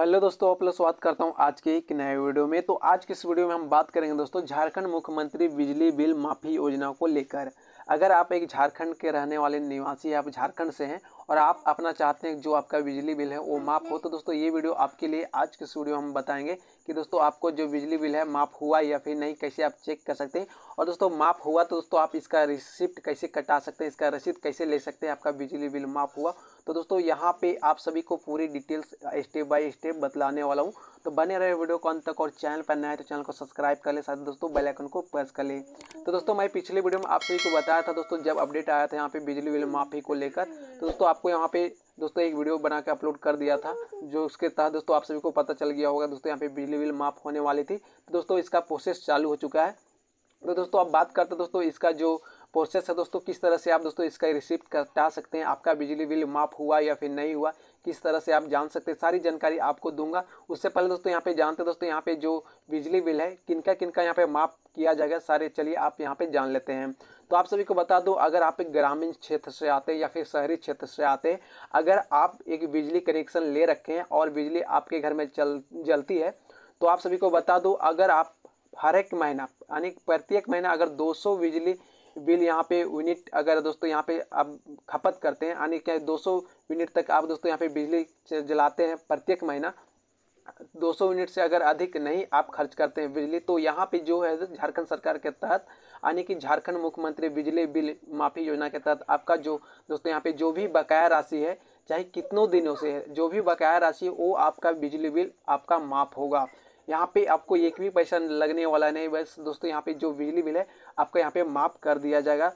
hello दोस्तों आप लोग स्वागत करता हूं आज के एक नए वीडियो में तो आज के इस वीडियो में हम बात करेंगे दोस्तों झारखंड मुख्यमंत्री बिजली बिल माफ़ी योजना को लेकर अगर आप एक झारखंड के रहने वाले निवासी आप झारखंड से हैं और आप अपना चाहते हैं जो आपका बिजली बिल है वो माफ़ हो तो दोस्तों ये वीडियो आपके लिए आज के इस वीडियो हम बताएंगे कि दोस्तों आपको जो बिजली बिल है माफ़ हुआ या फिर नहीं कैसे आप चेक कर सकते हैं और दोस्तों माफ़ हुआ तो दोस्तों आप इसका रिसिप्ट कैसे कटा सकते हैं इसका रसीद कैसे ले सकते हैं आपका बिजली बिल माफ़ हुआ तो दोस्तों यहाँ पे आप सभी को पूरी डिटेल्स स्टेप बाय स्टेप बतलाने वाला हूँ तो बने रहे वीडियो को अंत तक और चैनल पर नया है तो चैनल को सब्सक्राइब कर ले साथ दोस्तों बेल आइकन को प्रेस कर ले तो दोस्तों मैं पिछले वीडियो में आप सभी को बताया था दोस्तों जब अपडेट आया था यहाँ पे बिजली बिल माफ़ी को लेकर तो दोस्तों आपको यहाँ पे दोस्तों एक वीडियो बना के अपलोड कर दिया था जो उसके तहत दोस्तों आप सभी को पता चल गया होगा दोस्तों यहाँ पे बिजली बिल माफ़ होने वाली थी तो दोस्तों इसका प्रोसेस चालू हो चुका है तो दोस्तों अब बात करते हैं दोस्तों इसका जो प्रोसेस है दोस्तों किस तरह से आप दोस्तों इसका रिसिप्ट कटा सकते हैं आपका बिजली बिल माफ हुआ या फिर नहीं हुआ किस तरह से आप जान सकते हैं सारी जानकारी आपको दूंगा उससे पहले दोस्तों यहाँ पे जानते हैं दोस्तों यहाँ पे जो बिजली बिल है किनका किनका यहाँ पे माफ किया जाएगा सारे चलिए आप यहाँ पे जान लेते हैं तो आप सभी को बता दो अगर आप एक ग्रामीण क्षेत्र से आते हैं या फिर शहरी क्षेत्र से आते हैं अगर आप एक बिजली कनेक्शन ले रखे हैं और बिजली आपके घर में चल जलती है तो आप सभी को बता दो अगर आप हर एक महीना यानी प्रत्येक महीना अगर 200 बिजली बिल यहाँ पे यूनिट अगर दोस्तों यहाँ पे आप खपत करते हैं यानी क्या 200 यूनिट तक आप दोस्तों यहाँ पे बिजली जलाते हैं प्रत्येक महीना 200 यूनिट से अगर अधिक नहीं आप खर्च करते हैं बिजली तो यहाँ पे जो है झारखंड सरकार के तहत यानी कि झारखंड मुख्यमंत्री बिजली बिल माफ़ी योजना के तहत आपका जो दोस्तों यहाँ पे जो भी बकाया राशि है चाहे कितनों दिनों से है जो भी बकाया राशि है वो आपका बिजली बिल आपका माफ़ होगा यहाँ पे आपको एक भी पैसा लगने वाला नहीं बस दोस्तों यहाँ पे जो बिजली बिल है आपका यहाँ पे माफ़ कर दिया जाएगा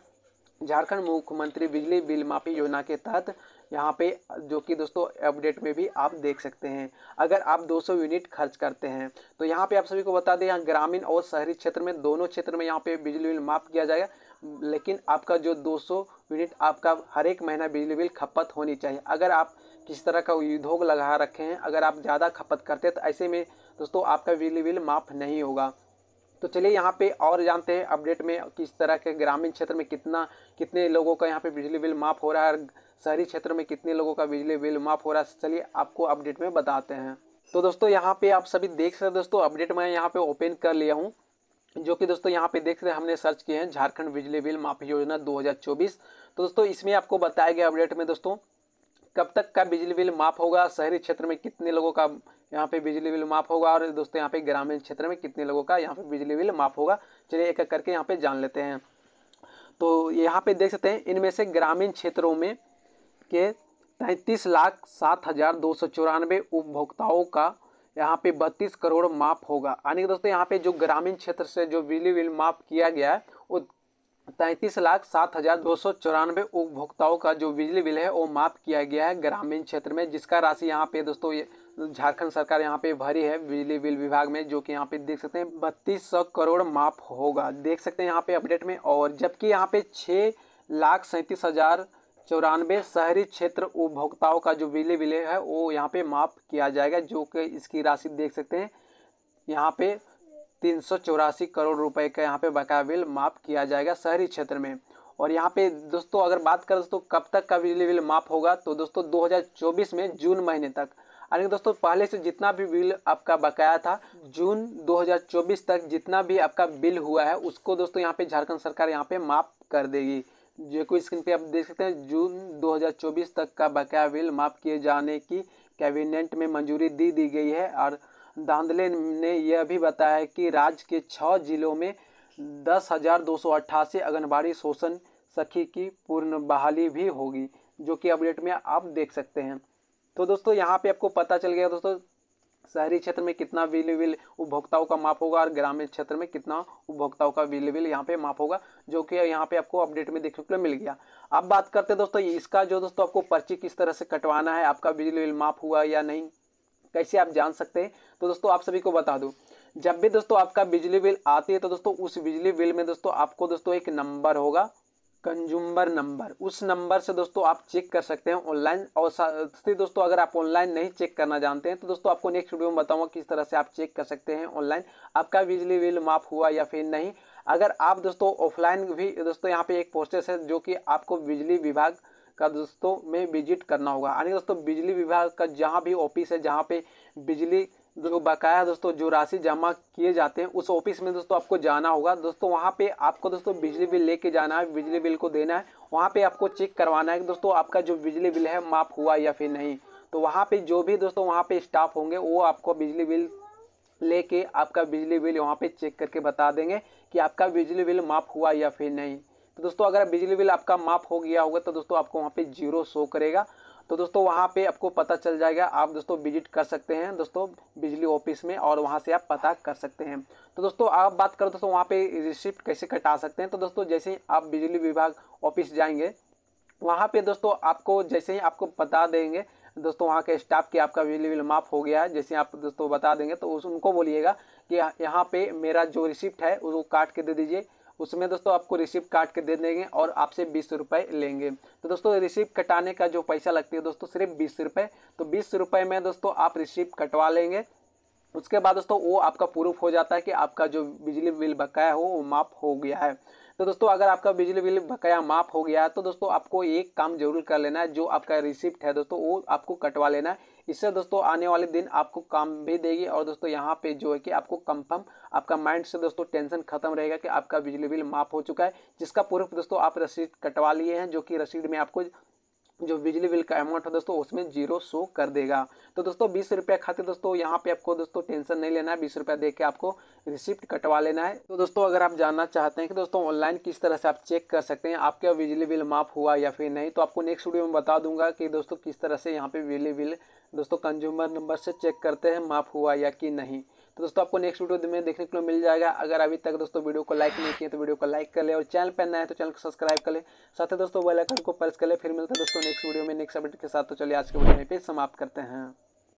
झारखंड मुख्यमंत्री बिजली बिल माफ़ी योजना के तहत यहाँ पे जो कि दोस्तों अपडेट में भी आप देख सकते हैं अगर आप 200 यूनिट खर्च करते हैं तो यहाँ पे आप सभी को बता दें यहाँ ग्रामीण और शहरी क्षेत्र में दोनों क्षेत्र में यहाँ पे बिजली बिल माफ़ किया जाएगा लेकिन आपका जो 200 यूनिट आपका हर एक महीना बिजली बिल खपत होनी चाहिए अगर आप किसी तरह का उद्योग लगा रखे हैं अगर आप ज़्यादा खपत करते हैं तो ऐसे में दोस्तों आपका बिजली बिल माफ़ नहीं होगा तो चलिए यहाँ पे और जानते हैं अपडेट में किस तरह के ग्रामीण क्षेत्र में कितना कितने लोगों का यहाँ पे बिजली बिल माफ़ हो रहा है शहरी क्षेत्र में कितने लोगों का बिजली बिल माफ़ हो रहा है चलिए आपको अपडेट में बताते हैं तो दोस्तों यहाँ पे आप सभी देख सकते हैं दोस्तों अपडेट मैं यहाँ पे ओपन कर लिया हूँ जो कि दोस्तों यहाँ पे देख रहे हमने सर्च किए हैं झारखंड बिजली बिल माफ़ी योजना दो तो दोस्तों इसमें आपको बताया गया अपडेट में दोस्तों कब तक का बिजली बिल माफ होगा शहरी क्षेत्र में कितने लोगों का यहाँ पे बिजली बिल माफ होगा और दोस्तों यहाँ पे ग्रामीण क्षेत्र में कितने लोगों का यहाँ पे बिजली बिल माफ होगा चलिए एक एक करके यहाँ पे जान लेते हैं तो यहाँ पे देख सकते हैं इनमें से ग्रामीण क्षेत्रों में के तैंतीस लाख सात हज़ार दो सौ चौरानवे उपभोक्ताओं का यहाँ पे बत्तीस करोड़ माफ होगा यानी कि दोस्तों यहाँ पे जो ग्रामीण क्षेत्र से जो बिजली बिल माफ किया गया है वो तैंतीस लाख सात हजार दो सौ चौरानवे उपभोक्ताओं का जो बिजली बिल है वो माफ किया गया है ग्रामीण क्षेत्र में जिसका राशि यहाँ पे दोस्तों ये झारखंड सरकार यहाँ पे भरी है बिजली बिल विभाग में जो कि यहाँ पे देख सकते हैं बत्तीस सौ करोड़ माफ होगा देख सकते हैं यहाँ पे अपडेट में और जबकि यहाँ पे छः लाख सैंतीस हजार चौरानवे शहरी क्षेत्र उपभोक्ताओं का जो बिजली बिल है वो यहाँ पे माफ किया जाएगा जो कि इसकी राशि देख सकते हैं यहाँ पे तीन करोड़ रुपए का यहाँ पे बकाया बिल माफ किया जाएगा शहरी क्षेत्र में और यहाँ पे दोस्तों अगर बात करें दोस्तों कब तक का बिजली बिल माफ होगा तो दोस्तों 2024 में जून महीने तक यानी दोस्तों पहले से जितना भी बिल आपका बकाया था जून 2024 तक जितना भी आपका बिल हुआ है उसको दोस्तों यहाँ पे झारखंड सरकार यहाँ पे माफ कर देगी जो को स्क्रीन पे आप देख सकते हैं जून 2024 तक का बकाया बिल माफ किए जाने की कैबिनेट में मंजूरी दी दी गई है और दांदले ने यह भी बताया कि राज्य के छः जिलों में दस हज़ार दो सौ अट्ठासी आंगनबाड़ी शोषण सखी की पूर्ण बहाली भी होगी जो कि अपडेट में आप देख सकते हैं तो दोस्तों यहाँ पे आपको पता चल गया दोस्तों शहरी क्षेत्र में कितना बिल बिल उपभोक्ताओं का माप होगा और ग्रामीण क्षेत्र में कितना उपभोक्ताओं का बिल बिल यहाँ पे माप होगा जो कि यहाँ पे आपको अपडेट में देखने को मिल गया अब बात करते हैं दोस्तों इसका जो दोस्तों आपको पर्ची किस तरह से कटवाना है आपका बिल बिल माप हुआ या नहीं कैसे आप जान सकते हैं तो दोस्तों आप सभी को बता दूं जब भी दोस्तों आपका बिजली बिल आती है तो दोस्तों उस बिजली बिल में दोस्तों आपको दोस्तों एक नंबर होगा कंज्यूमर नंबर उस नंबर से दोस्तों आप चेक कर सकते हैं ऑनलाइन और साथ ही दोस्तों अगर आप ऑनलाइन नहीं चेक करना जानते हैं तो दोस्तों आपको नेक्स्ट वीडियो में बताऊंगा किस तरह से आप चेक कर सकते हैं ऑनलाइन आपका बिजली बिल माफ़ हुआ या फिर नहीं अगर आप दोस्तों ऑफलाइन भी दोस्तों यहाँ पे एक प्रोसेस है जो कि आपको बिजली विभाग का दोस्तों में विजिट करना होगा यानी दोस्तों बिजली विभाग का जहाँ भी ऑफिस है जहाँ पे बिजली जो बकाया दोस्तों जो राशि जमा किए जाते हैं उस ऑफिस में दोस्तों आपको जाना होगा दोस्तों वहाँ पे आपको दोस्तों बिजली बिल लेके जाना है बिजली बिल को देना है वहाँ पे आपको चेक करवाना है कि दोस्तों आपका जो बिजली बिल है माफ़ हुआ या फिर नहीं तो वहाँ पे जो भी दोस्तों वहाँ पे स्टाफ होंगे वो आपको बिजली बिल लेके आपका बिजली बिल वहाँ पे चेक करके बता देंगे कि आपका बिजली बिल माफ़ हुआ या फिर नहीं तो दोस्तों अगर बिजली बिल आपका माफ हो गया होगा तो दोस्तों आपको वहाँ पे जीरो शो करेगा तो दोस्तों वहाँ पे आपको पता चल जाएगा आप दोस्तों विजिट कर सकते हैं दोस्तों बिजली ऑफिस में और वहाँ से आप पता कर सकते हैं तो दोस्तों आप बात करो दोस्तों वहाँ पे रिसिप्ट कैसे कटा सकते हैं तो दोस्तों जैसे ही आप बिजली विभाग ऑफिस जाएंगे वहाँ पे दोस्तों आपको जैसे ही आपको बता देंगे दोस्तों वहाँ के स्टाफ की आपका बिजली बिल माफ़ हो गया है जैसे आप दोस्तों बता देंगे तो उस उनको बोलिएगा कि यहाँ पे मेरा जो रिसिप्ट है उसको काट के दे दीजिए उसमें दोस्तों आपको रिसिप्ट काट के दे देंगे और आपसे बीस रुपये लेंगे तो दोस्तों रिसिप्ट कटाने का जो पैसा लगती है दोस्तों सिर्फ बीस रुपये तो बीस रुपये में दोस्तों आप रिसिप्ट कटवा लेंगे उसके बाद दोस्तों वो आपका प्रूफ हो जाता है कि आपका जो बिजली बिल बकाया हो वो माफ़ हो गया है तो दोस्तों अगर आपका बिजली बिल बकाया माफ़ हो गया है तो दोस्तों आपको एक काम जरूर कर लेना है जो आपका रिसिप्ट है दोस्तों वो आपको कटवा लेना है इससे दोस्तों आने वाले दिन आपको काम भी देगी और दोस्तों यहाँ पे जो है कि आपको कंफर्म आपका माइंड से दोस्तों टेंशन खत्म रहेगा कि आपका बिजली बिल माफ हो चुका है जिसका पूर्व दोस्तों आप रसीद कटवा लिए हैं जो कि रसीद में आपको जो बिजली बिल का अमाउंट है दोस्तों उसमें जीरो शो कर देगा तो दोस्तों बीस रुपया खाते दोस्तों यहाँ पे आपको दोस्तों टेंशन नहीं लेना है बीस रुपया दे के आपको रिसिप्ट कटवा लेना है तो दोस्तों अगर आप जानना चाहते हैं कि दोस्तों ऑनलाइन किस तरह से आप चेक कर सकते हैं आपका बिजली बिल माफ हुआ या फिर नहीं तो आपको नेक्स्ट वीडियो में बता दूंगा कि दोस्तों किस तरह से यहाँ पे बिजली बिल दोस्तों कंज्यूमर नंबर से चेक करते हैं माफ़ हुआ या कि नहीं तो दोस्तों आपको नेक्स्ट वीडियो में देखने को मिल जाएगा अगर अभी तक दोस्तों वीडियो को लाइक नहीं किया तो वीडियो को लाइक कर ले और चैनल पर नया है तो चैनल को सब्सक्राइब कर ले साथ ही दोस्तों बेल आइकन को प्रेस कर ले फिर मिलते हैं दोस्तों नेक्स्ट वीडियो में नेक्स्ट अपडेट के साथ तो चलिए आज के वीडियो में फिर समाप्त करते हैं